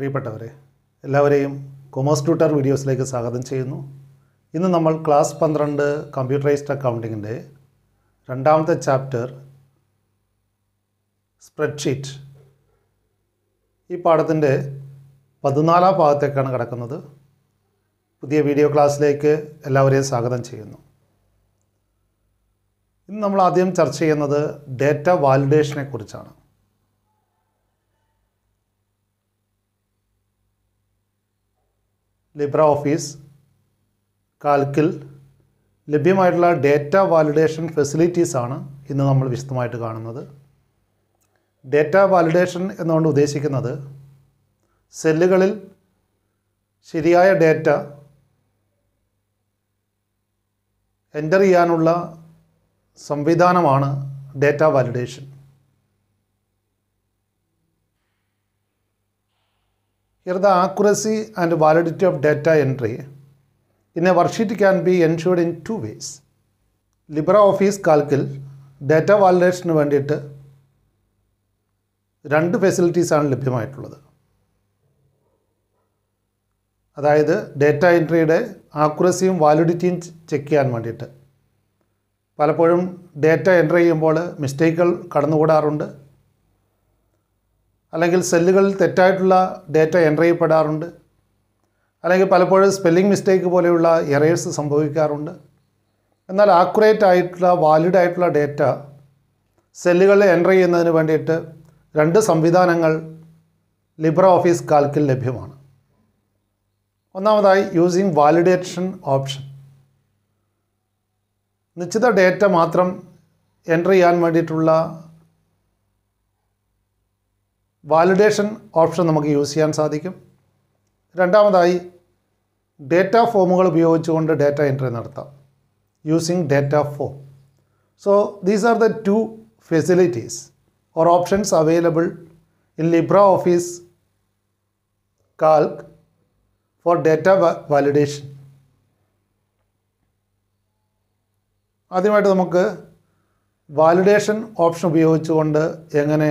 പ്രിയപ്പെട്ടവരെ എല്ലാവരെയും commerce tutor വീഡിയോസിലേക്ക് സ്വാഗതം ചെയ്യുന്നു ഇന്ന് നമ്മൾ ക്ലാസ് പന്ത്രണ്ട് കമ്പ്യൂട്ടറൈസ്ഡ് അക്കൗണ്ടിങ്ങിൻ്റെ രണ്ടാമത്തെ ചാപ്റ്റർ സ്പ്രെഡ്ഷീറ്റ് ഈ പാഠത്തിൻ്റെ പതിനാലാം ഭാഗത്തേക്കാണ് കിടക്കുന്നത് പുതിയ വീഡിയോ ക്ലാസ്സിലേക്ക് എല്ലാവരെയും സ്വാഗതം ചെയ്യുന്നു ഇന്ന് നമ്മൾ ആദ്യം ചർച്ച ചെയ്യുന്നത് ഡേറ്റ വാലിഡേഷനെ കുറിച്ചാണ് ലിബ്ര ഓഫീസ് കാൽക്കിൽ ലഭ്യമായിട്ടുള്ള ഡേറ്റ വാലിഡേഷൻ ഫെസിലിറ്റീസാണ് ഇന്ന് നമ്മൾ വിശദമായിട്ട് കാണുന്നത് ഡേറ്റ വാലിഡേഷൻ എന്നുകൊണ്ട് ഉദ്ദേശിക്കുന്നത് സെല്ലുകളിൽ ശരിയായ ഡേറ്റ എൻ്റർ ചെയ്യാനുള്ള സംവിധാനമാണ് data validation the the and validity of data entry in a worksheet can be ensured in two ways Libre Office കാൽക്കിൽ ഡാറ്റ വാലിഡേഷന് വേണ്ടിയിട്ട് രണ്ട് ഫെസിലിറ്റീസാണ് ലഭ്യമായിട്ടുള്ളത് അതായത് ഡാറ്റ എൻട്രിയുടെ ആക്യുറസിയും വാലിഡിറ്റിയും ചെക്ക് ചെയ്യാൻ വേണ്ടിയിട്ട് പലപ്പോഴും ഡാറ്റ എൻട്രി ചെയ്യുമ്പോൾ മിസ്റ്റേക്കുകൾ കടന്നുകൂടാറുണ്ട് അല്ലെങ്കിൽ സെല്ലുകളിൽ തെറ്റായിട്ടുള്ള ഡേറ്റ എൻ്റർ ചെയ്യപ്പെടാറുണ്ട് അല്ലെങ്കിൽ പലപ്പോഴും സ്പെല്ലിംഗ് മിസ്റ്റേക്ക് പോലെയുള്ള എറേഴ്സ് സംഭവിക്കാറുണ്ട് എന്നാൽ ആക്യുറേറ്റ് ആയിട്ടുള്ള വാലിഡ് ആയിട്ടുള്ള ഡേറ്റ സെല്ലുകളിൽ എൻ്റർ ചെയ്യുന്നതിന് വേണ്ടിയിട്ട് രണ്ട് സംവിധാനങ്ങൾ ലിബ്ര ഓഫീസ് കാൽക്കിൽ ലഭ്യമാണ് ഒന്നാമതായി യൂസിങ് വാലിഡേഷൻ ഓപ്ഷൻ നിശ്ചിത ഡേറ്റ മാത്രം എൻ്റർ ചെയ്യാൻ വേണ്ടിയിട്ടുള്ള വാലിഡേഷൻ ഓപ്ഷൻ നമുക്ക് യൂസ് ചെയ്യാൻ സാധിക്കും രണ്ടാമതായി ഡേറ്റ ഫോമുകൾ ഉപയോഗിച്ചുകൊണ്ട് ഡേറ്റ എൻട്രി നടത്താം using data form so these are the two facilities or options available in Libre Office Calc for data validation ആദ്യമായിട്ട് നമുക്ക് വാലിഡേഷൻ ഓപ്ഷൻ ഉപയോഗിച്ചുകൊണ്ട് എങ്ങനെ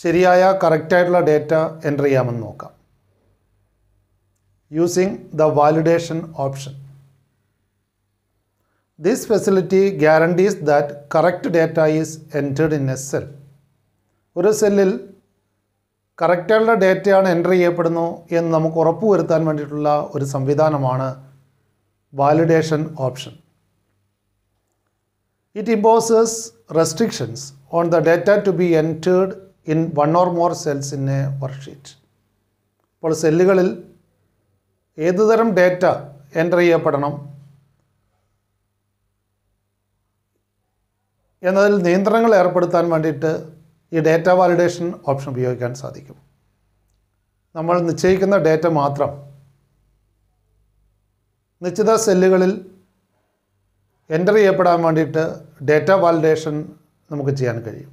ശരിയായ കറക്റ്റായിട്ടുള്ള ഡേറ്റ എൻ്റർ ചെയ്യാമെന്ന് നോക്കാം using the validation option this facility guarantees that correct data is entered in a cell ഒരു സെല്ലിൽ കറക്റ്റായിട്ടുള്ള ഡേറ്റയാണ് എൻ്റർ ചെയ്യപ്പെടുന്നു എന്ന് നമുക്ക് ഉറപ്പുവരുത്താൻ വേണ്ടിയിട്ടുള്ള ഒരു സംവിധാനമാണ് validation option it imposes restrictions on the data to be entered in one or more cells in a worksheet അപ്പോൾ സെല്ലുകളിൽ ഏതുതരം ഡേറ്റ എൻ്റർ ചെയ്യപ്പെടണം എന്നതിൽ നിയന്ത്രണങ്ങൾ ഏർപ്പെടുത്താൻ വേണ്ടിയിട്ട് ഈ ഡേറ്റ വാലിഡേഷൻ ഓപ്ഷൻ ഉപയോഗിക്കാൻ സാധിക്കും നമ്മൾ നിശ്ചയിക്കുന്ന ഡേറ്റ മാത്രം നിശ്ചിത സെല്ലുകളിൽ എൻ്റർ ചെയ്യപ്പെടാൻ വേണ്ടിയിട്ട് ഡേറ്റ വാലിഡേഷൻ നമുക്ക് ചെയ്യാൻ കഴിയും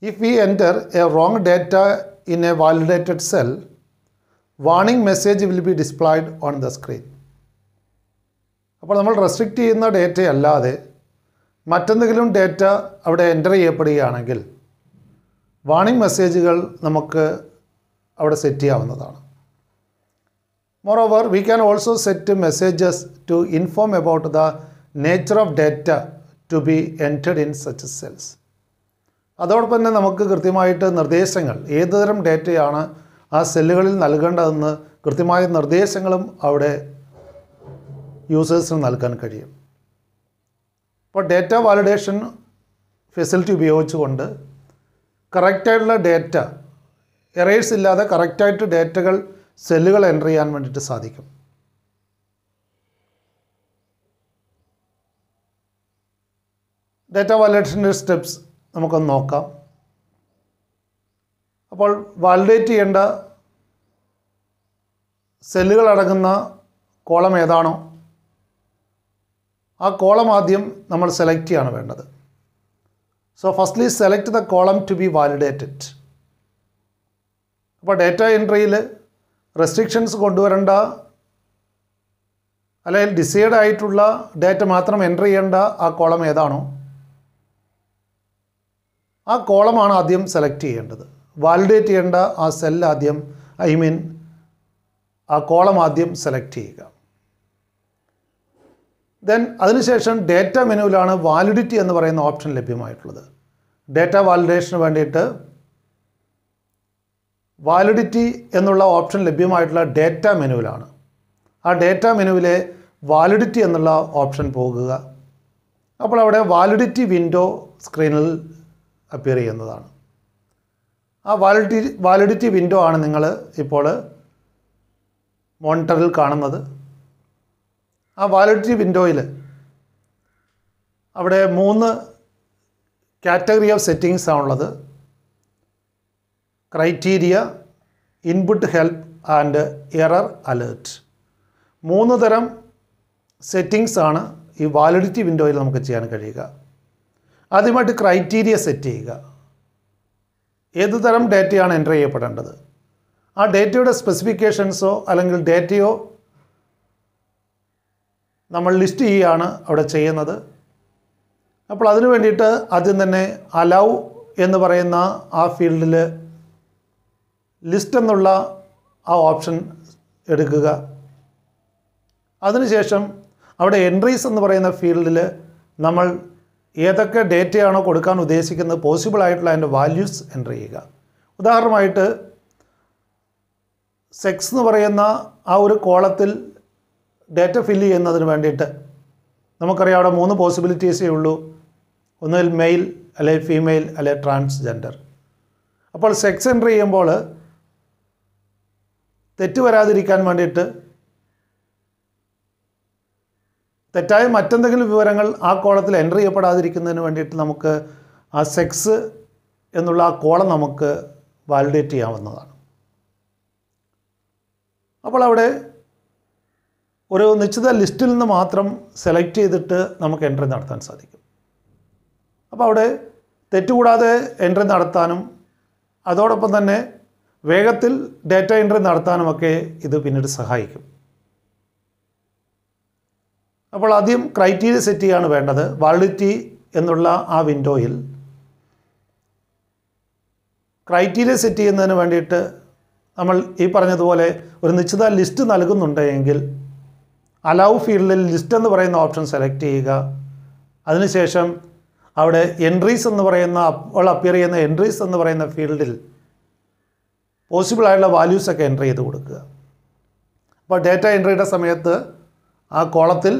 If we enter a wrong data in a validated cell, warning message will be displayed on the screen. അപ്പോൾ നമ്മൾ റെസ്ട്രിക്റ്റ് ചെയ്യുന്ന ഡേറ്റ അല്ലാതെ മറ്റെന്തെങ്കിലും ഡേറ്റ അവിടെ എൻ്റർ ചെയ്യപ്പെടുകയാണെങ്കിൽ വാണിംഗ് മെസ്സേജുകൾ നമുക്ക് അവിടെ സെറ്റ് ചെയ്യാവുന്നതാണ് moreover we can also set messages to inform about the nature of data to be entered in such cells അതോടൊപ്പം തന്നെ നമുക്ക് കൃത്യമായിട്ട് നിർദ്ദേശങ്ങൾ ഏതുതരം ഡേറ്റയാണ് ആ സെല്ലുകളിൽ നൽകേണ്ടതെന്ന് കൃത്യമായ നിർദ്ദേശങ്ങളും അവിടെ യൂസേഴ്സിന് നൽകാൻ കഴിയും അപ്പോൾ ഡേറ്റ വാലിഡേഷൻ ഫെസിലിറ്റി ഉപയോഗിച്ചുകൊണ്ട് കറക്റ്റായിട്ടുള്ള ഡേറ്റ എറേഴ്സ് ഇല്ലാതെ കറക്റ്റായിട്ട് ഡേറ്റകൾ സെല്ലുകൾ എൻ്റർ ചെയ്യാൻ വേണ്ടിയിട്ട് സാധിക്കും ഡേറ്റ വാലിഡേഷൻ്റെ സ്റ്റെപ്സ് നമുക്കൊന്ന് നോക്കാം അപ്പോൾ വാലിഡേറ്റ് ചെയ്യേണ്ട സെല്ലുകൾ അടങ്ങുന്ന കോളം ഏതാണോ ആ കോളം ആദ്യം നമ്മൾ സെലക്ട് ചെയ്യാണ് വേണ്ടത് so firstly select the column to be validated അപ്പോൾ ഡേറ്റ എൻട്രിയിൽ റെസ്ട്രിക്ഷൻസ് കൊണ്ടുവരേണ്ട അല്ലെങ്കിൽ ഡിസൈഡ് ആയിട്ടുള്ള ഡേറ്റ മാത്രം എൻട്രി ചെയ്യേണ്ട ആ കോളം ഏതാണോ ആ കോളമാണ് ആദ്യം സെലക്ട് ചെയ്യേണ്ടത് വാലിഡേറ്റ് ചെയ്യേണ്ട ആ സെൽ ആദ്യം ഐ മീൻ ആ കോളം ആദ്യം സെലക്ട് ചെയ്യുക ദെൻ അതിനുശേഷം ഡേറ്റ മെനുവിലാണ് വാലിഡിറ്റി എന്ന് പറയുന്ന ഓപ്ഷൻ ലഭ്യമായിട്ടുള്ളത് ഡേറ്റ വാലിഡേഷന് വേണ്ടിയിട്ട് വാലിഡിറ്റി എന്നുള്ള ഓപ്ഷൻ ലഭ്യമായിട്ടുള്ള ഡേറ്റ മെനുവിലാണ് ആ ഡേറ്റ മെനുവിലെ വാലിഡിറ്റി എന്നുള്ള ഓപ്ഷൻ പോകുക അപ്പോൾ അവിടെ വാലിഡിറ്റി വിൻഡോ സ്ക്രീനിൽ അപ്പിയർ ചെയ്യുന്നതാണ് ആ വാലിഡിറ്റി വാലിഡിറ്റി വിൻഡോ ആണ് നിങ്ങൾ ഇപ്പോൾ മോണിറ്ററിൽ കാണുന്നത് ആ വാലിഡിറ്റി വിൻഡോയിൽ അവിടെ മൂന്ന് കാറ്റഗറി ഓഫ് സെറ്റിങ്സ് ആണുള്ളത് criteria input help and error alert മൂന്ന് തരം സെറ്റിങ്സ് ആണ് ഈ വാലിഡിറ്റി വിൻഡോയിൽ നമുക്ക് ചെയ്യാൻ കഴിയുക ആദ്യമായിട്ട് ക്രൈറ്റീരിയ സെറ്റ് ചെയ്യുക ഏത് തരം ഡേറ്റയാണ് എൻ്റർ ചെയ്യപ്പെടേണ്ടത് ആ ഡേറ്റയുടെ സ്പെസിഫിക്കേഷൻസോ അല്ലെങ്കിൽ ഡേറ്റയോ നമ്മൾ ലിസ്റ്റ് ചെയ്യുകയാണ് അവിടെ ചെയ്യുന്നത് അപ്പോൾ അതിനു വേണ്ടിയിട്ട് ആദ്യം തന്നെ അലൗ എന്ന് പറയുന്ന ആ ഫീൽഡിൽ ലിസ്റ്റ് എന്നുള്ള ആ ഓപ്ഷൻ എടുക്കുക അതിനുശേഷം അവിടെ എൻട്രീസ് എന്ന് പറയുന്ന ഫീൽഡിൽ നമ്മൾ ഏതൊക്കെ ഡേറ്റയാണോ കൊടുക്കാൻ ഉദ്ദേശിക്കുന്നത് പോസിബിൾ ആയിട്ടുള്ള അതിൻ്റെ വാല്യൂസ് എൻ്റർ ചെയ്യുക ഉദാഹരണമായിട്ട് സെക്സ് എന്ന് പറയുന്ന ആ ഒരു കോളത്തിൽ ഡേറ്റ ഫില്ല് ചെയ്യുന്നതിന് വേണ്ടിയിട്ട് നമുക്കറിയാം അവിടെ മൂന്ന് പോസിബിലിറ്റീസേ ഉള്ളൂ ഒന്നിൽ മെയിൽ അല്ലെങ്കിൽ ഫീമെയിൽ അല്ലെങ്കിൽ ട്രാൻസ്ജെൻഡർ അപ്പോൾ സെക്സ് എൻ്റർ ചെയ്യുമ്പോൾ തെറ്റ് വരാതിരിക്കാൻ വേണ്ടിയിട്ട് തെറ്റായ മറ്റെന്തെങ്കിലും വിവരങ്ങൾ ആ കോളത്തിൽ എൻ്റർ ചെയ്യപ്പെടാതിരിക്കുന്നതിന് വേണ്ടിയിട്ട് നമുക്ക് ആ സെക്സ് എന്നുള്ള ആ കോളം നമുക്ക് വാലിഡേറ്റ് ചെയ്യാവുന്നതാണ് അപ്പോൾ അവിടെ ഒരു നിശ്ചിത ലിസ്റ്റിൽ നിന്ന് മാത്രം സെലക്ട് ചെയ്തിട്ട് നമുക്ക് എൻട്രി നടത്താൻ സാധിക്കും അപ്പോൾ അവിടെ തെറ്റുകൂടാതെ എൻട്രി നടത്താനും അതോടൊപ്പം തന്നെ വേഗത്തിൽ ഡാറ്റ എൻട്രി നടത്താനുമൊക്കെ ഇത് പിന്നീട് സഹായിക്കും അപ്പോൾ ആദ്യം ക്രൈറ്റീരിയ സെറ്റ് ചെയ്യാണ് വേണ്ടത് വാളിറ്റി എന്നുള്ള ആ വിൻഡോയിൽ ക്രൈറ്റീരിയ സെറ്റ് ചെയ്യുന്നതിന് വേണ്ടിയിട്ട് നമ്മൾ ഈ പറഞ്ഞതുപോലെ ഒരു നിശ്ചിത ലിസ്റ്റ് നൽകുന്നുണ്ടെങ്കിൽ അലൗ ഫീൽഡിൽ ലിസ്റ്റ് എന്ന് പറയുന്ന ഓപ്ഷൻ സെലക്ട് ചെയ്യുക അതിനുശേഷം അവിടെ എൻട്രീസ് എന്ന് പറയുന്ന അപ്പോൾ അപ്പിയർ ചെയ്യുന്ന എൻട്രീസ് എന്ന് പറയുന്ന ഫീൽഡിൽ പോസിബിൾ വാല്യൂസൊക്കെ എൻ്റർ ചെയ്ത് കൊടുക്കുക അപ്പോൾ ഡേറ്റ എൻട്രിയുടെ സമയത്ത് ആ കോളത്തിൽ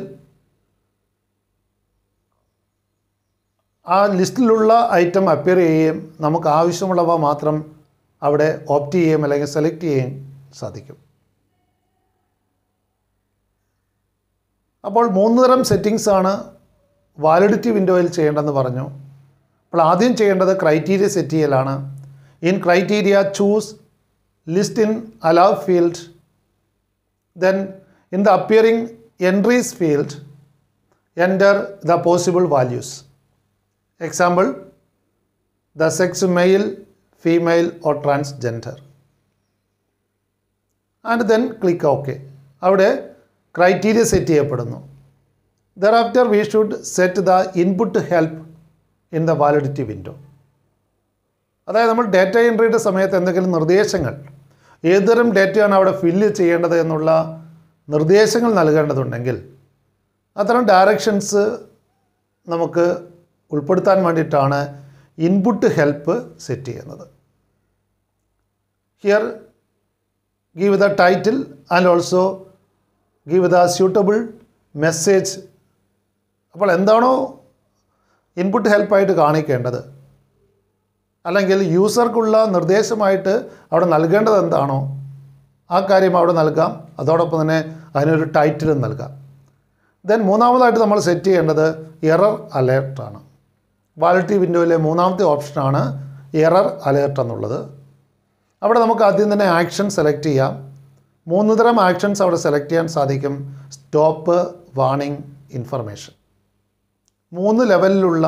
ആ ലിസ്റ്റിലുള്ള ഐറ്റം അപ്പിയർ ചെയ്യുകയും നമുക്ക് ആവശ്യമുള്ളവ മാത്രം അവിടെ ഓപ്റ്റ് ചെയ്യുകയും അല്ലെങ്കിൽ സെലക്ട് ചെയ്യുകയും സാധിക്കും അപ്പോൾ മൂന്ന് തരം സെറ്റിങ്സ് ആണ് വാലിഡിറ്റി വിൻഡോയിൽ ചെയ്യേണ്ടതെന്ന് പറഞ്ഞു അപ്പോൾ ആദ്യം ചെയ്യേണ്ടത് ക്രൈറ്റീരിയ സെറ്റ് ചെയ്യലാണ് in criteria choose list in allow field then in the appearing entries field enter the possible values example the sex male female or transgender and then click okay അവിടെ criteria set ചെയ്യപ്പെടുന്നു thereafter we should set the input help in the validity window അതായത് നമ്മൾ data എൻട്രിയുടെ സമയത്ത് എന്തെങ്കിലും നിർദ്ദേശങ്ങൾ ഏതുതരം ഡാറ്റയാണ് അവിടെ ഫില്ല് ചെയ്യേണ്ടത് എന്നുള്ള നിർദ്ദേശങ്ങൾ നൽകേണ്ടതുണ്ടെങ്കിൽ അത്തരം ഡയറക്ഷൻസ് നമുക്ക് ഉൾപ്പെടുത്താൻ വേണ്ടിയിട്ടാണ് ഇൻപുട്ട് ഹെൽപ്പ് സെറ്റ് ചെയ്യുന്നത് here give the title and also give the suitable message അപ്പോൾ എന്താണോ ഇൻപുട്ട് ഹെൽപ്പായിട്ട് കാണിക്കേണ്ടത് അല്ലെങ്കിൽ യൂസർക്കുള്ള നിർദ്ദേശമായിട്ട് അവിടെ നൽകേണ്ടത് എന്താണോ ആ കാര്യം അവിടെ നൽകാം അതോടൊപ്പം തന്നെ അതിനൊരു ടൈറ്റിലും നൽകാം ദെൻ മൂന്നാമതായിട്ട് നമ്മൾ സെറ്റ് ചെയ്യേണ്ടത് എറർ അലേർട്ടാണ് വാലറ്റി വിൻഡോയിലെ മൂന്നാമത്തെ ഓപ്ഷനാണ് എറർ അലേർട്ട് എന്നുള്ളത് അവിടെ നമുക്ക് ആദ്യം തന്നെ ആക്ഷൻ സെലക്ട് ചെയ്യാം മൂന്ന് തരം ആക്ഷൻസ് അവിടെ സെലക്ട് ചെയ്യാൻ സാധിക്കും സ്റ്റോപ്പ് വാണിംഗ് ഇൻഫർമേഷൻ മൂന്ന് ലെവലിലുള്ള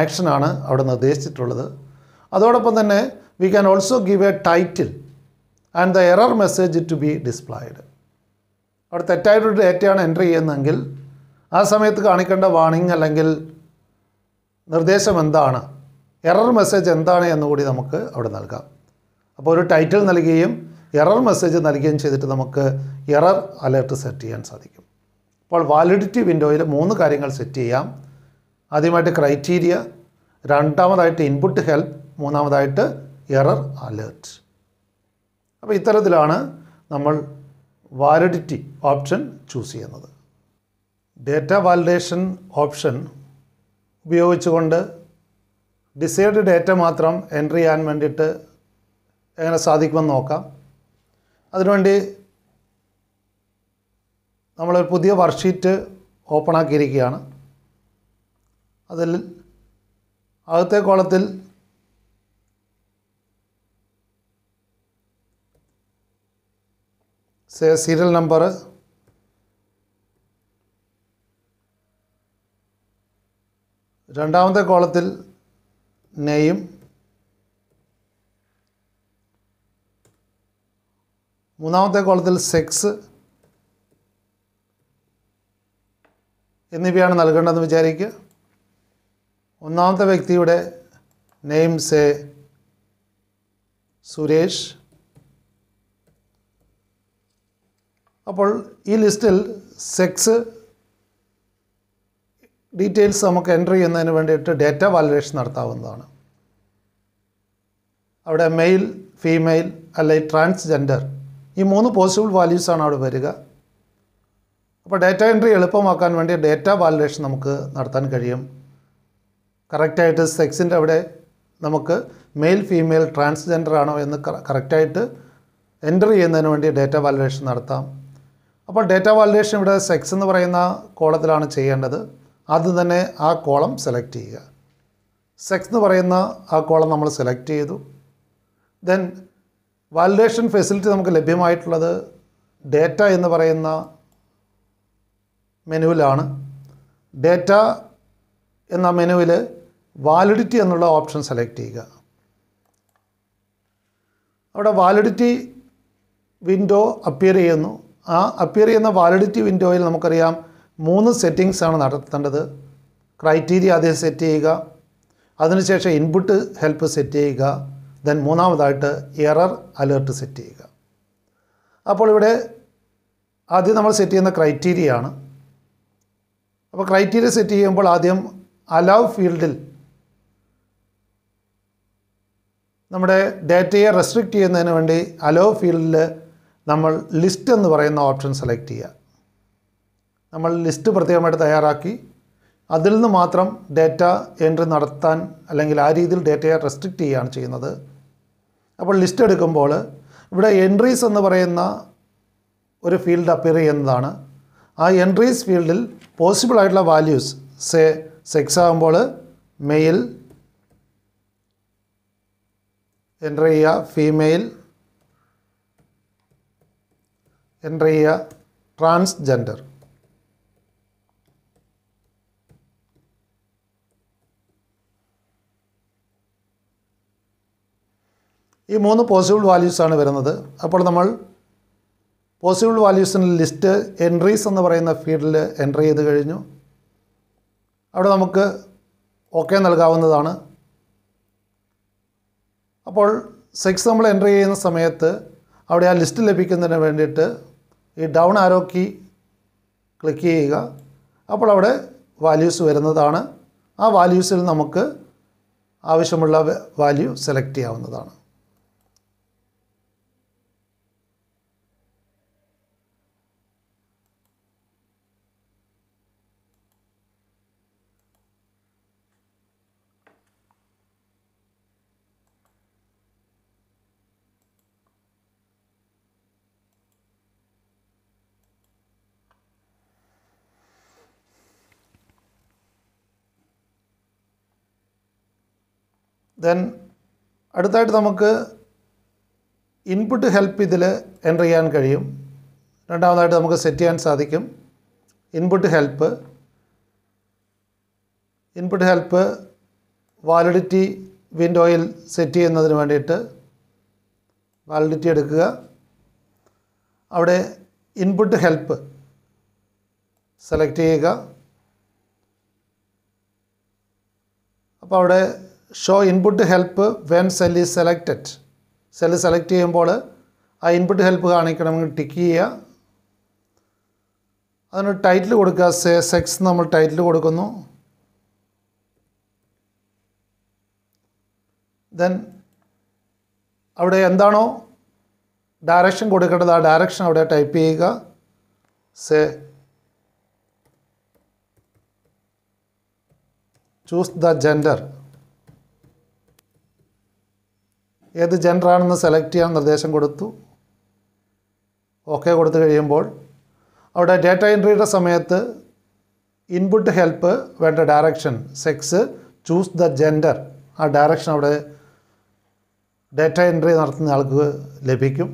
ആക്ഷനാണ് അവിടെ നിർദ്ദേശിച്ചിട്ടുള്ളത് അതോടൊപ്പം തന്നെ we can also give a title and the error message to be displayed അവിടെ തെറ്റായിട്ടൊരു ഡേറ്റയാണ് എൻ്റർ ചെയ്യുന്നതെങ്കിൽ ആ സമയത്ത് കാണിക്കേണ്ട വാണിംഗ് അല്ലെങ്കിൽ നിർദ്ദേശം എന്താണ് എറർ മെസ്സേജ് എന്താണ് എന്നുകൂടി നമുക്ക് അവിടെ നൽകാം അപ്പോൾ ഒരു ടൈറ്റിൽ നൽകുകയും എറർ മെസ്സേജ് നൽകുകയും ചെയ്തിട്ട് നമുക്ക് എറർ അലേർട്ട് സെറ്റ് ചെയ്യാൻ സാധിക്കും അപ്പോൾ വാലിഡിറ്റി വിൻഡോയിൽ മൂന്ന് കാര്യങ്ങൾ സെറ്റ് ചെയ്യാം ആദ്യമായിട്ട് ക്രൈറ്റീരിയ രണ്ടാമതായിട്ട് ഇൻപുട്ട് ഹെൽപ്പ് മൂന്നാമതായിട്ട് എറർ അലേർട്ട് അപ്പോൾ ഇത്തരത്തിലാണ് നമ്മൾ വാലിഡിറ്റി ഓപ്ഷൻ ചൂസ് ചെയ്യുന്നത് ഡേറ്റ വാലിഡേഷൻ ഓപ്ഷൻ ഉപയോഗിച്ചുകൊണ്ട് ഡിസൈഡ് ഡേറ്റ മാത്രം എൻട്രി ചെയ്യാൻ വേണ്ടിയിട്ട് എങ്ങനെ സാധിക്കുമെന്ന് നോക്കാം അതിനുവേണ്ടി നമ്മളൊരു പുതിയ വർക്ക്ഷീറ്റ് ഓപ്പൺ ആക്കിയിരിക്കുകയാണ് അതിൽ ആദ്യത്തെ കോളത്തിൽ സീരിയൽ നമ്പർ രണ്ടാമത്തെ കോളത്തിൽ നെയും മൂന്നാമത്തെ കോളത്തിൽ സെക്സ് എന്നിവയാണ് നൽകേണ്ടതെന്ന് വിചാരിക്കുക ഒന്നാമത്തെ വ്യക്തിയുടെ നെയിം സേ സുരേഷ് അപ്പോൾ ഈ ലിസ്റ്റിൽ സെക്സ് ഡീറ്റെയിൽസ് നമുക്ക് എൻ്റർ ചെയ്യുന്നതിന് വേണ്ടിയിട്ട് ഡേറ്റ വാലിഡേഷൻ നടത്താവുന്നതാണ് അവിടെ മെയിൽ ഫീമെയിൽ അല്ലെങ്കിൽ ട്രാൻസ്ജെൻഡർ ഈ മൂന്ന് പോസിബിൾ വാല്യൂസാണ് അവിടെ വരിക അപ്പോൾ ഡേറ്റ എൻട്രി എളുപ്പമാക്കാൻ വേണ്ടി ഡേറ്റ വാലിഡേഷൻ നമുക്ക് നടത്താൻ കഴിയും കറക്റ്റായിട്ട് സെക്സിൻ്റെ അവിടെ നമുക്ക് മെയിൽ ഫീമെയിൽ ട്രാൻസ്ജെൻഡർ ആണോ എന്ന് കറക്റ്റായിട്ട് എൻ്റർ ചെയ്യുന്നതിന് വേണ്ടി ഡേറ്റ വാലിഡേഷൻ നടത്താം അപ്പോൾ ഡേറ്റ വാലിഡേഷൻ ഇവിടെ സെക്സ് എന്ന് പറയുന്ന കോളത്തിലാണ് ചെയ്യേണ്ടത് ആദ്യം തന്നെ ആ കോളം സെലക്ട് ചെയ്യുക സെക്സ് എന്ന് പറയുന്ന ആ കോളം നമ്മൾ സെലക്ട് ചെയ്തു ദെൻ വാലിഡേഷൻ ഫെസിലിറ്റി നമുക്ക് ലഭ്യമായിട്ടുള്ളത് ഡേറ്റ എന്ന് പറയുന്ന മെനുവിലാണ് ഡേറ്റ എന്ന മെനുവിൽ വാലിഡിറ്റി എന്നുള്ള ഓപ്ഷൻ സെലക്ട് ചെയ്യുക അവിടെ വാലിഡിറ്റി വിൻഡോ അപ്പിയർ ചെയ്യുന്നു ആ അപ്പിയർ ചെയ്യുന്ന വാലിഡിറ്റി വിൻഡോയിൽ നമുക്കറിയാം മൂന്ന് സെറ്റിങ്സ് ആണ് നടത്തേണ്ടത് ക്രൈറ്റീരിയ ആദ്യം സെറ്റ് ചെയ്യുക അതിനുശേഷം ഇൻപുട്ട് ഹെൽപ്പ് സെറ്റ് ചെയ്യുക ദെൻ മൂന്നാമതായിട്ട് എറർ അലേർട്ട് സെറ്റ് ചെയ്യുക അപ്പോൾ ഇവിടെ ആദ്യം നമ്മൾ സെറ്റ് ചെയ്യുന്ന ക്രൈറ്റീരിയ ആണ് അപ്പോൾ ക്രൈറ്റീരിയ സെറ്റ് ചെയ്യുമ്പോൾ ആദ്യം അലാവ് ഫീൽഡിൽ നമ്മുടെ ഡാറ്റയെ റെസ്ട്രിക്റ്റ് ചെയ്യുന്നതിന് വേണ്ടി അലോ ഫീൽഡിൽ നമ്മൾ ലിസ്റ്റ് എന്ന് പറയുന്ന ഓപ്ഷൻ സെലക്ട് ചെയ്യുക നമ്മൾ ലിസ്റ്റ് പ്രത്യേകമായിട്ട് തയ്യാറാക്കി അതിൽ നിന്ന് മാത്രം ഡേറ്റ എൻട്രി നടത്താൻ അല്ലെങ്കിൽ ആ രീതിയിൽ ഡേറ്റയെ റെസ്ട്രിക്റ്റ് ചെയ്യുകയാണ് ചെയ്യുന്നത് അപ്പോൾ ലിസ്റ്റ് എടുക്കുമ്പോൾ ഇവിടെ എൻട്രീസ് എന്ന് പറയുന്ന ഒരു ഫീൽഡ് അപ്പിയർ ചെയ്യുന്നതാണ് ആ എൻട്രീസ് ഫീൽഡിൽ പോസിബിൾ ആയിട്ടുള്ള വാല്യൂസ് സേ സെക്സ് ആകുമ്പോൾ മെയിൽ എൻ്റർ ചെയ്യുക ഫീമെയിൽ എൻ്റർ ചെയ്യുക ട്രാൻസ്ജെൻഡർ ഈ മൂന്ന് പോസിബിൾ വാല്യൂസാണ് വരുന്നത് അപ്പോൾ നമ്മൾ പോസിബിൾ വാല്യൂസിന് ലിസ്റ്റ് എൻട്രീസ് എന്ന് പറയുന്ന ഫീൽഡിൽ എൻട്രി ചെയ്ത് കഴിഞ്ഞു അവിടെ നമുക്ക് ഓക്കെ നൽകാവുന്നതാണ് അപ്പോൾ സെക്സ് നമ്മൾ എൻട്രി ചെയ്യുന്ന സമയത്ത് അവിടെ ആ ലിസ്റ്റ് ലഭിക്കുന്നതിന് വേണ്ടിയിട്ട് ഈ ഡൗൺ ആരോ കീ ക്ലിക്ക് ചെയ്യുക അപ്പോൾ അവിടെ വാല്യൂസ് വരുന്നതാണ് ആ വാല്യൂസിൽ നമുക്ക് ആവശ്യമുള്ള വാല്യൂ സെലക്ട് ചെയ്യാവുന്നതാണ് ദെൻ അടുത്തായിട്ട് നമുക്ക് ഇൻപുട്ട് ഹെൽപ്പ് ഇതിൽ എൻ്റർ ചെയ്യാൻ കഴിയും രണ്ടാമതായിട്ട് നമുക്ക് സെറ്റ് ചെയ്യാൻ സാധിക്കും input help input help validity വിൻഡോയിൽ സെറ്റ് ചെയ്യുന്നതിന് വേണ്ടിയിട്ട് വാലിഡിറ്റി എടുക്കുക അവിടെ ഇൻപുട്ട് ഹെൽപ്പ് സെലക്ട് ചെയ്യുക അപ്പോൾ അവിടെ show input help when cell is selected cell select ചെയ്യുമ്പോൾ ആ ഇൻപുട്ട് ഹെൽപ്പ് കാണിക്കണമെങ്കിൽ ടിക്ക് ചെയ്യുക അതിന് ടൈറ്റിൽ കൊടുക്കുക സേ സെക്സ് നമ്മൾ ടൈറ്റിൽ കൊടുക്കുന്നു ദെൻ അവിടെ എന്താണോ ഡയറക്ഷൻ കൊടുക്കേണ്ടത് ആ ഡയറക്ഷൻ അവിടെ ടൈപ്പ് ചെയ്യുക സെ ചൂസ് ദ ജെൻഡർ ഏത് ജെൻഡറാണെന്ന് സെലക്ട് ചെയ്യാൻ നിർദ്ദേശം കൊടുത്തു ഓക്കെ കൊടുത്തു കഴിയുമ്പോൾ അവിടെ ഡേറ്റ എൻട്രിയുടെ സമയത്ത് ഇൻപുട്ട് ഹെൽപ്പ് വേണ്ട direction sex choose the gender ആ ഡയറക്ഷൻ അവിടെ ഡേറ്റ എൻട്രി നടത്തുന്ന ആൾക്ക് ലഭിക്കും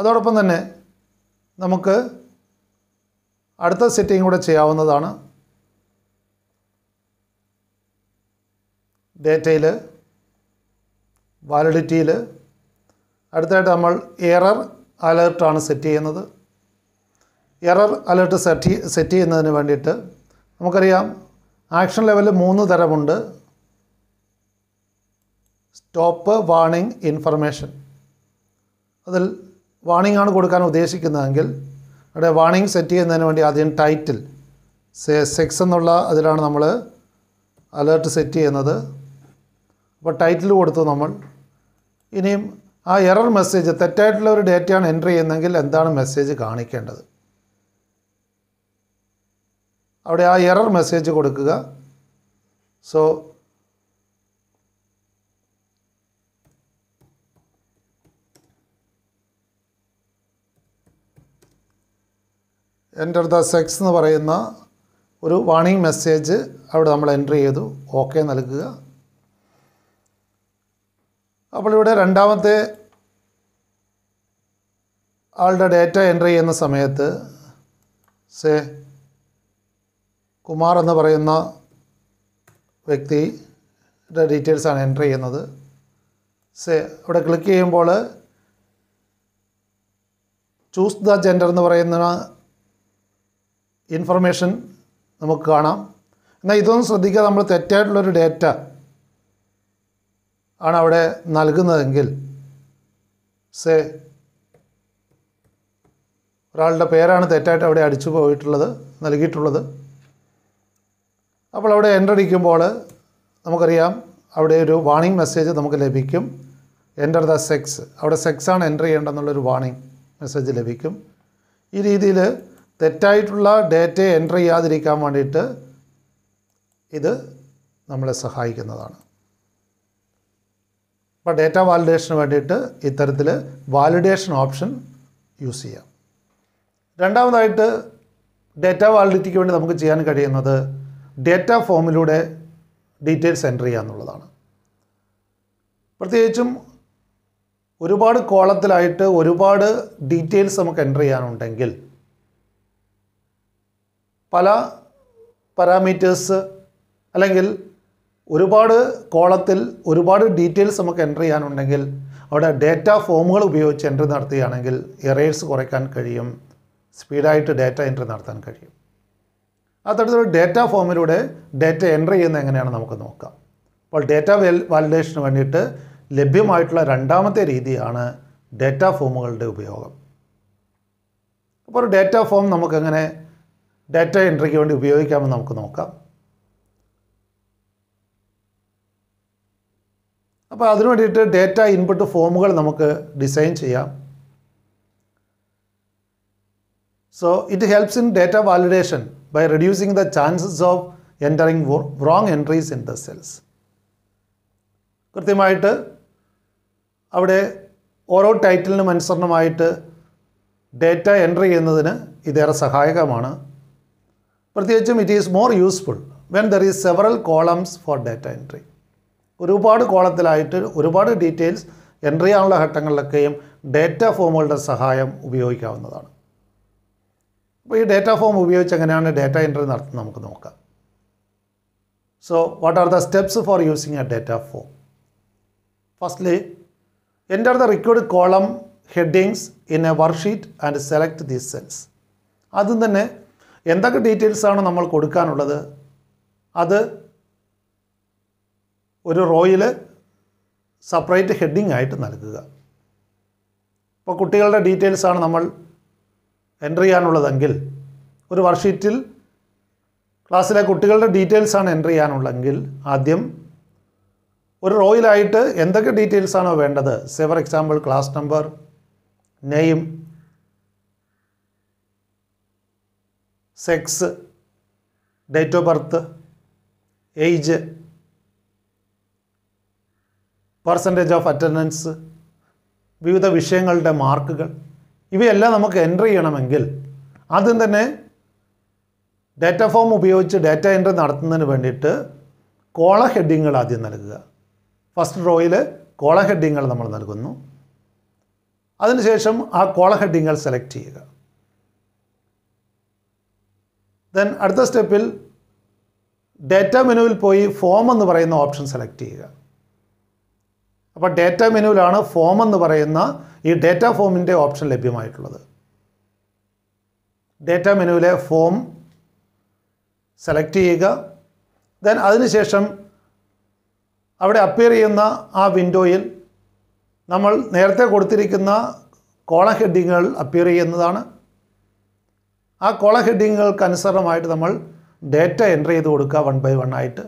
അതോടൊപ്പം തന്നെ നമുക്ക് അടുത്ത സെറ്റിംഗ് കൂടെ ചെയ്യാവുന്നതാണ് ഡേറ്റയിൽ വാലിഡിറ്റിയിൽ അടുത്തായിട്ട് നമ്മൾ എറർ അലേർട്ടാണ് സെറ്റ് ചെയ്യുന്നത് എറർ അലേർട്ട് സെറ്റ് സെറ്റ് ചെയ്യുന്നതിന് വേണ്ടിയിട്ട് നമുക്കറിയാം ആക്ഷൻ ലെവൽ മൂന്ന് തരമുണ്ട് സ്റ്റോപ്പ് വാണിംഗ് ഇൻഫർമേഷൻ അതിൽ വാണിംഗ് ആണ് കൊടുക്കാൻ ഉദ്ദേശിക്കുന്നതെങ്കിൽ അവിടെ വാണിംഗ് സെറ്റ് ചെയ്യുന്നതിന് വേണ്ടി ആദ്യം ടൈറ്റിൽ സെക്സ് എന്നുള്ള അതിലാണ് നമ്മൾ അലേർട്ട് സെറ്റ് ചെയ്യുന്നത് അപ്പോൾ ടൈറ്റിൽ കൊടുത്തു നമ്മൾ ഇനിയും ആ എറർ മെസ്സേജ് തെറ്റായിട്ടുള്ള ഒരു ഡേറ്റയാണ് എൻ്റർ ചെയ്യുന്നതെങ്കിൽ എന്താണ് മെസ്സേജ് കാണിക്കേണ്ടത് അവിടെ ആ എറർ മെസ്സേജ് കൊടുക്കുക സോ എൻ്റർ ദ സെക്സ് എന്ന് പറയുന്ന ഒരു വാണിംഗ് മെസ്സേജ് അവിടെ നമ്മൾ എൻ്റർ ചെയ്തു ഓക്കെ നൽകുക അപ്പോൾ ഇവിടെ രണ്ടാമത്തെ ആളുടെ ഡേറ്റ എൻ്റർ ചെയ്യുന്ന സമയത്ത് സേ കുമാർ എന്ന് പറയുന്ന വ്യക്തിയുടെ ഡീറ്റെയിൽസാണ് എൻ്റർ ചെയ്യുന്നത് സേ ഇവിടെ ക്ലിക്ക് ചെയ്യുമ്പോൾ ചൂസ് ദ ജെൻഡർ എന്ന് പറയുന്ന ഇൻഫർമേഷൻ നമുക്ക് കാണാം എന്നാൽ ഇതൊന്നും ശ്രദ്ധിക്കാതെ നമ്മൾ തെറ്റായിട്ടുള്ളൊരു ഡേറ്റ ആണ് അവിടെ നൽകുന്നതെങ്കിൽ സെ ഒരാളുടെ പേരാണ് തെറ്റായിട്ട് അവിടെ അടിച്ചു പോയിട്ടുള്ളത് നൽകിയിട്ടുള്ളത് അപ്പോൾ അവിടെ എൻ്റർ അടിക്കുമ്പോൾ നമുക്കറിയാം അവിടെ ഒരു വാണിംഗ് മെസ്സേജ് നമുക്ക് ലഭിക്കും എൻ്റർ ദ സെക്സ് അവിടെ സെക്സാണ് എൻ്റർ ചെയ്യേണ്ടതെന്നുള്ളൊരു വാണിംഗ് മെസ്സേജ് ലഭിക്കും ഈ രീതിയിൽ തെറ്റായിട്ടുള്ള ഡേറ്റയെ എൻ്റർ ചെയ്യാതിരിക്കാൻ വേണ്ടിയിട്ട് ഇത് നമ്മളെ സഹായിക്കുന്നതാണ് അപ്പോൾ ഡേറ്റ വാലിഡേഷന് വേണ്ടിയിട്ട് ഇത്തരത്തിൽ വാലിഡേഷൻ ഓപ്ഷൻ യൂസ് ചെയ്യാം രണ്ടാമതായിട്ട് ഡേറ്റ വാലിഡിറ്റിക്ക് വേണ്ടി നമുക്ക് ചെയ്യാൻ കഴിയുന്നത് ഡേറ്റ ഫോമിലൂടെ ഡീറ്റെയിൽസ് എൻ്റർ ചെയ്യുക എന്നുള്ളതാണ് പ്രത്യേകിച്ചും ഒരുപാട് കോളത്തിലായിട്ട് ഒരുപാട് ഡീറ്റെയിൽസ് നമുക്ക് എൻ്റർ ചെയ്യാനുണ്ടെങ്കിൽ പല പാരാമീറ്റേഴ്സ് അല്ലെങ്കിൽ ഒരുപാട് കോളത്തിൽ ഒരുപാട് ഡീറ്റെയിൽസ് നമുക്ക് എൻ്റർ ചെയ്യാനുണ്ടെങ്കിൽ അവിടെ ഡേറ്റ ഫോമുകൾ ഉപയോഗിച്ച് എൻ്റർ നടത്തുകയാണെങ്കിൽ എറേഴ്സ് കുറയ്ക്കാൻ കഴിയും സ്പീഡായിട്ട് ഡേറ്റ എൻ്റർ നടത്താൻ കഴിയും അത്തരത്തിലൊരു ഡേറ്റ ഫോമിലൂടെ ഡേറ്റ എൻ്റർ ചെയ്യുന്നത് എങ്ങനെയാണ് നമുക്ക് നോക്കാം അപ്പോൾ ഡേറ്റ വെൽ വാലിഡേഷന് വേണ്ടിയിട്ട് ലഭ്യമായിട്ടുള്ള രണ്ടാമത്തെ രീതിയാണ് ഡേറ്റ ഫോമുകളുടെ ഉപയോഗം അപ്പോൾ ഒരു ഡേറ്റ ഫോം നമുക്കെങ്ങനെ ഡേറ്റ എൻട്രിക്ക് വേണ്ടി ഉപയോഗിക്കാമെന്ന് നമുക്ക് നോക്കാം അപ്പോൾ അതിനു വേണ്ടിയിട്ട് ഡേറ്റ ഇൻപുട്ട് ഫോമുകൾ നമുക്ക് ഡിസൈൻ ചെയ്യാം so it helps in data validation by reducing the chances of entering wrong entries in the cells കൃത്യമായിട്ട് അവിടെ ഓരോ ടൈറ്റിലിനും അനുസരണമായിട്ട് ഡേറ്റ എൻ്റർ ചെയ്യുന്നതിന് ഇതേറെ സഹായകമാണ് പ്രത്യേകിച്ചും it is more useful when there is several columns for data entry ഒരുപാട് കോളത്തിലായിട്ട് ഒരുപാട് ഡീറ്റെയിൽസ് എൻട്രി ചെയ്യാനുള്ള ഘട്ടങ്ങളിലൊക്കെയും ഡേറ്റ ഫോമുകളുടെ സഹായം ഉപയോഗിക്കാവുന്നതാണ് അപ്പോൾ ഈ ഡേറ്റ ഫോം ഉപയോഗിച്ച് എങ്ങനെയാണ് ഡേറ്റ എൻട്രി നടത്തുന്നത് നമുക്ക് നോക്കാം so what are the steps for using a data form firstly enter the record column headings in a worksheet and select the cells അതും തന്നെ എന്തൊക്കെ ഡീറ്റെയിൽസാണ് നമ്മൾ കൊടുക്കാനുള്ളത് അത് ഒരു റോയിൽ സപ്പറേറ്റ് ഹെഡിങ് ആയിട്ട് നൽകുക ഇപ്പോൾ കുട്ടികളുടെ ഡീറ്റെയിൽസാണ് നമ്മൾ എൻ്റർ ചെയ്യാനുള്ളതെങ്കിൽ ഒരു വർക്ക്ഷീറ്റിൽ ക്ലാസ്സിലെ കുട്ടികളുടെ ഡീറ്റെയിൽസാണ് എൻ്റർ ചെയ്യാനുള്ളതെങ്കിൽ ആദ്യം ഒരു റോയിലായിട്ട് എന്തൊക്കെ ഡീറ്റെയിൽസാണോ വേണ്ടത് say for example class number name sex date of birth age percentage of attendance വിവിധ വിഷയങ്ങളുടെ മാർക്കുകൾ ഇവയെല്ലാം നമുക്ക് എൻ്റർ ചെയ്യണമെങ്കിൽ ആദ്യം തന്നെ ഡാറ്റ ഫോം ഉപയോഗിച്ച് ഡാറ്റ എൻട്രി നടത്തുന്നതിന് വേണ്ടിയിട്ട് കോള ഹെഡിങ്ങുകൾ ആദ്യം നൽകുക ഫസ്റ്റ് റോയിൽ കോള ഹെഡിങ്ങുകൾ നമ്മൾ നൽകുന്നു അതിനുശേഷം ആ കോള ഹെഡിങ്ങൾ സെലക്ട് ചെയ്യുക ദെൻ അടുത്ത സ്റ്റെപ്പിൽ ഡാറ്റ മെനുവിൽ പോയി ഫോം എന്ന് പറയുന്ന ഓപ്ഷൻ സെലക്ട് ചെയ്യുക അപ്പോൾ ഡേറ്റ മെനുവിലാണ് ഫോം എന്ന് പറയുന്ന ഈ ഡേറ്റ ഫോമിൻ്റെ ഓപ്ഷൻ ലഭ്യമായിട്ടുള്ളത് ഡേറ്റ മെനുവിലെ ഫോം സെലക്ട് ചെയ്യുക ദെൻ അതിനുശേഷം അവിടെ അപ്പിയർ ചെയ്യുന്ന ആ വിൻഡോയിൽ നമ്മൾ നേരത്തെ കൊടുത്തിരിക്കുന്ന കോള ഹെഡിങ്ങുകൾ അപ്പിയർ ചെയ്യുന്നതാണ് ആ കോള ഹെഡിങ്ങുകൾക്ക് അനുസരണമായിട്ട് നമ്മൾ ഡേറ്റ എൻ്റർ ചെയ്ത് കൊടുക്കുക വൺ ബൈ വൺ ആയിട്ട്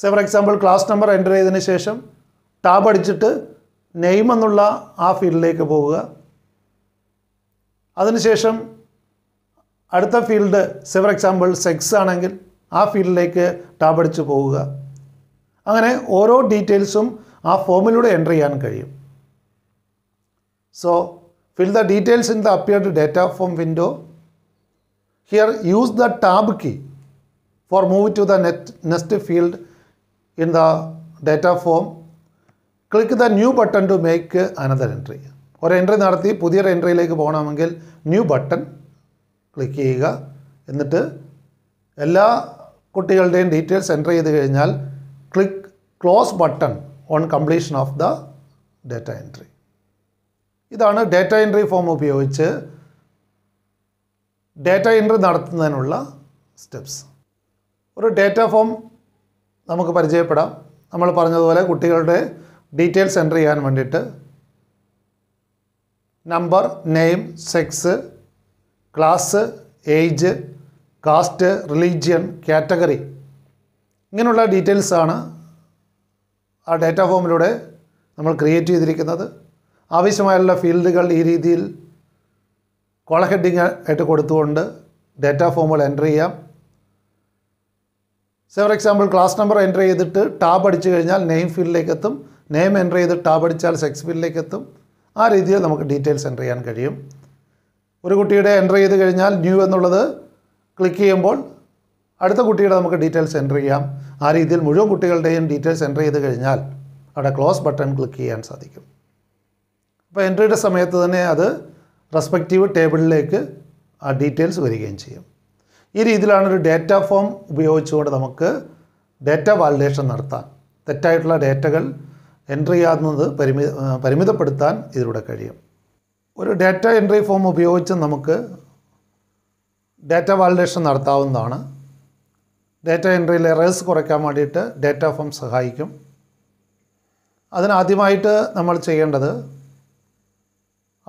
say for example class number enter ചെയ്തതിന് ശേഷം ടാബ് അടിച്ചിട്ട് നെയിം എന്നുള്ള ആ ഫീൽഡിലേക്ക് പോവുക അതിനുശേഷം അടുത്ത ഫീൽഡ് സെ ഫോർ എക്സാമ്പിൾ സെക്സ് ആണെങ്കിൽ ആ ഫീൽഡിലേക്ക് ടാബ് അടിച്ച് പോവുക അങ്ങനെ ഓരോ ഡീറ്റെയിൽസും ആ ഫോമിലൂടെ എൻ്റർ ചെയ്യാൻ കഴിയും so fill the details in the appeared data form window here use the tab key for move to the net next field in the data form, click the new button to make another entry. ഒരു entry നടത്തി പുതിയൊരു എൻട്രിയിലേക്ക് പോകണമെങ്കിൽ new button click ചെയ്യുക എന്നിട്ട് എല്ലാ കുട്ടികളുടെയും details enter ചെയ്ത് കഴിഞ്ഞാൽ click close button on completion of the data entry ഇതാണ് ഡേറ്റ എൻട്രി ഫോം ഉപയോഗിച്ച് ഡേറ്റ എൻട്രി നടത്തുന്നതിനുള്ള സ്റ്റെപ്സ് ഒരു ഡേറ്റ ഫോം നമുക്ക് പരിചയപ്പെടാം നമ്മൾ പറഞ്ഞതുപോലെ കുട്ടികളുടെ ഡീറ്റെയിൽസ് എൻ്റർ ചെയ്യാൻ വേണ്ടിയിട്ട് number name sex class age caste religion category ഇങ്ങനെയുള്ള ഡീറ്റെയിൽസാണ് ആ ഡേറ്റ ഫോമിലൂടെ നമ്മൾ ക്രിയേറ്റ് ചെയ്തിരിക്കുന്നത് ആവശ്യമായുള്ള ഫീൽഡുകൾ ഈ രീതിയിൽ കോളഹെഡിങ് ആയിട്ട് കൊടുത്തുകൊണ്ട് ഡേറ്റ ഫോമുകൾ എൻ്റർ ചെയ്യാം say for example class number enter ചെയ്തിട്ട് ടാബ് അടിച്ചു കഴിഞ്ഞാൽ നെയിം ഫീൽഡിലേക്ക് എത്തും നെയിം എൻ്റർ ചെയ്ത് ടാബ് അടിച്ചാൽ സെക്സ് ഫീൽഡിലേക്ക് എത്തും ആ രീതിയിൽ നമുക്ക് ഡീറ്റെയിൽസ് എൻ്റർ ചെയ്യാൻ കഴിയും ഒരു കുട്ടിയുടെ എൻ്റർ ചെയ്ത് കഴിഞ്ഞാൽ ന്യൂ എന്നുള്ളത് ക്ലിക്ക് ചെയ്യുമ്പോൾ അടുത്ത കുട്ടിയുടെ നമുക്ക് ഡീറ്റെയിൽസ് എൻ്റർ ചെയ്യാം ആ രീതിയിൽ മുഴുവൻ കുട്ടികളുടെയും ഡീറ്റെയിൽസ് എൻ്റർ ചെയ്ത് കഴിഞ്ഞാൽ അവിടെ ക്ലോസ് ബട്ടൺ ക്ലിക്ക് ചെയ്യാൻ സാധിക്കും അപ്പോൾ എൻട്രിയുടെ സമയത്ത് തന്നെ അത് റെസ്പെക്റ്റീവ് ടേബിളിലേക്ക് ആ ഡീറ്റെയിൽസ് വരികയും ചെയ്യും ഈ രീതിയിലാണ് ഒരു ഡേറ്റ ഫോം ഉപയോഗിച്ചുകൊണ്ട് നമുക്ക് ഡേറ്റ വാലിഡേഷൻ നടത്താൻ തെറ്റായിട്ടുള്ള ഡേറ്റകൾ എൻട്രി ചെയ്യാവുന്നത് പരിമി പരിമിതപ്പെടുത്താൻ ഇതിലൂടെ കഴിയും ഒരു ഡേറ്റ എൻട്രി ഫോം ഉപയോഗിച്ച് നമുക്ക് ഡേറ്റ വാലിഡേഷൻ നടത്താവുന്നതാണ് ഡേറ്റ എൻട്രിയിൽ എറേഴ്സ് കുറയ്ക്കാൻ വേണ്ടിയിട്ട് ഡേറ്റ ഫോം സഹായിക്കും അതിനാദ്യമായിട്ട് നമ്മൾ ചെയ്യേണ്ടത്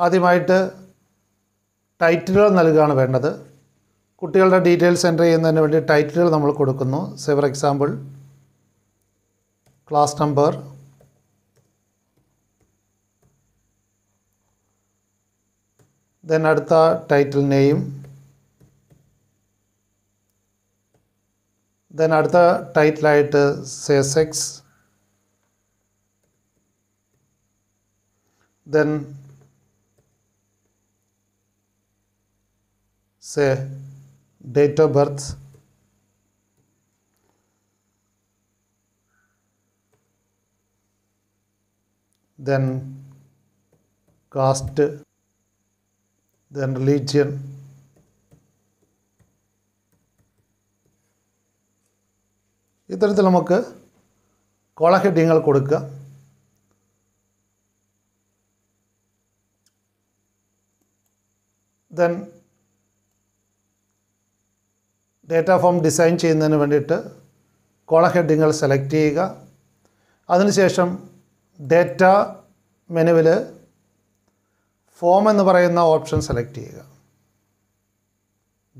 ആദ്യമായിട്ട് ടൈറ്റിലുകൾ നൽകുകയാണ് വേണ്ടത് കുട്ടികളുടെ ഡീറ്റെയിൽസ് എൻ്റർ ചെയ്യുന്നതിന് വേണ്ടി ടൈറ്റിലുകൾ നമ്മൾ കൊടുക്കുന്നു say for example class number then അടുത്ത ടൈറ്റിൽ നെയിം ദെൻ അടുത്ത ടൈറ്റിലായിട്ട് say sex then say date of birth then caste then religion ഇത്തരത്തിൽ നമുക്ക് കോള கொடுக்க കൊടുക്കുക then ഡേറ്റ ഫോം ഡിസൈൻ ചെയ്യുന്നതിന് വേണ്ടിയിട്ട് കോള ഹെഡിങ്ങൾ സെലക്ട് ചെയ്യുക അതിനുശേഷം ഡേറ്റ മെനുവിൽ ഫോം എന്ന് പറയുന്ന ഓപ്ഷൻ സെലക്ട് ചെയ്യുക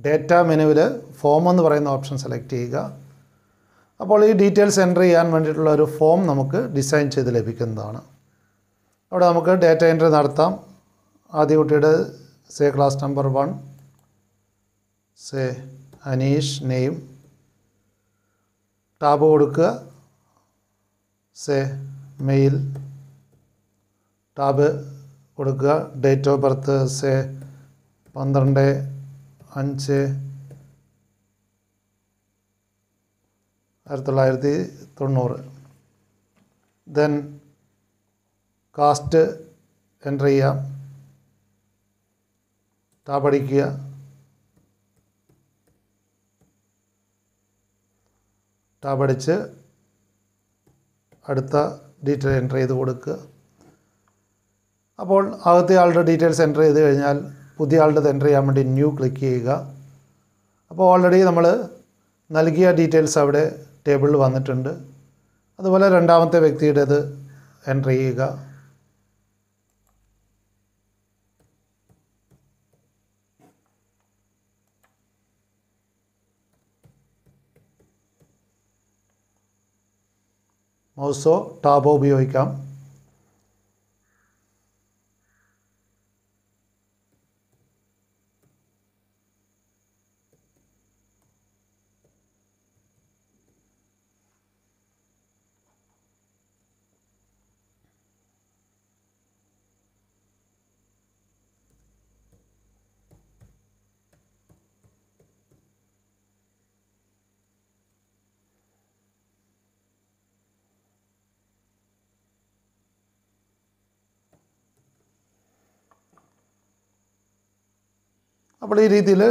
ഡേറ്റ മെനുവിൽ ഫോം എന്ന് പറയുന്ന ഓപ്ഷൻ സെലക്ട് ചെയ്യുക അപ്പോൾ ഈ ഡീറ്റെയിൽസ് എൻ്റർ ചെയ്യാൻ വേണ്ടിയിട്ടുള്ള ഒരു ഫോം നമുക്ക് ഡിസൈൻ ചെയ്ത് ലഭിക്കുന്നതാണ് അവിടെ നമുക്ക് ഡേറ്റ എൻട്രി നടത്താം ആദ്യ കുട്ടിയുടെ say class number one say Aneesh name tab കൊടുക്കുക സെ മെയിൽ ടാബ് കൊടുക്കുക ഡേറ്റ് ഓഫ് ബർത്ത് സെ പന്ത്രണ്ട് അഞ്ച് ആയിരത്തി തൊള്ളായിരത്തി തൊണ്ണൂറ് ദെൻ കാസ്റ്റ് എൻ്റർ ചെയ്യാം ടാബ് അടിക്കുക ടാബടിച്ച് അടുത്ത ഡീറ്റെയിൽ എൻ്റർ ചെയ്ത് കൊടുക്കുക അപ്പോൾ ആദ്യത്തെ ആളുടെ ഡീറ്റെയിൽസ് എൻ്റർ ചെയ്ത് കഴിഞ്ഞാൽ പുതിയ ആളുടെ എൻ്റർ ചെയ്യാൻ വേണ്ടി ന്യൂ ക്ലിക്ക് ചെയ്യുക അപ്പോൾ ഓൾറെഡി നമ്മൾ നൽകിയ ഡീറ്റെയിൽസ് അവിടെ ടേബിളിൽ വന്നിട്ടുണ്ട് അതുപോലെ രണ്ടാമത്തെ വ്യക്തിയുടേത് എൻ്റർ ചെയ്യുക Also, mouse top അപ്പോൾ ഈ രീതിയിൽ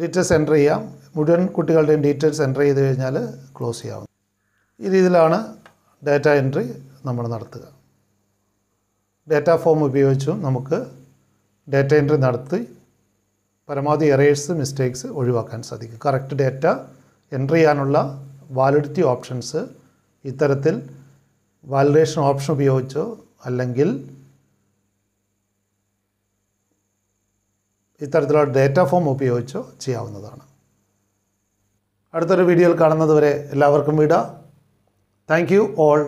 ഡീറ്റെയിൽസ് എൻ്റർ ചെയ്യാം മുഴുവൻ കുട്ടികളുടെയും ഡീറ്റെയിൽസ് എൻ്റർ ചെയ്ത് കഴിഞ്ഞാൽ ക്ലോസ് ചെയ്യാവുന്നു ഈ രീതിയിലാണ് ഡാറ്റ എൻട്രി നമ്മൾ നടത്തുക ഡാറ്റ ഫോം ഉപയോഗിച്ചും നമുക്ക് ഡാറ്റ എൻട്രി നടത്തി പരമാവധി എറേഴ്സ് മിസ്റ്റേക്സ് ഒഴിവാക്കാൻ സാധിക്കും കറക്റ്റ് ഡാറ്റ എൻട്രി ചെയ്യാനുള്ള വാലിഡിറ്റി ഓപ്ഷൻസ് ഇത്തരത്തിൽ വാലിഡേഷൻ ഓപ്ഷൻ ഉപയോഗിച്ചോ അല്ലെങ്കിൽ ഇത്തരത്തിലുള്ള ഡേറ്റ ഫോം ഉപയോഗിച്ചോ ചെയ്യാവുന്നതാണ് അടുത്തൊരു വീഡിയോയിൽ കാണുന്നതുവരെ എല്ലാവർക്കും വിടാം thank you all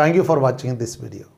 thank you for watching this video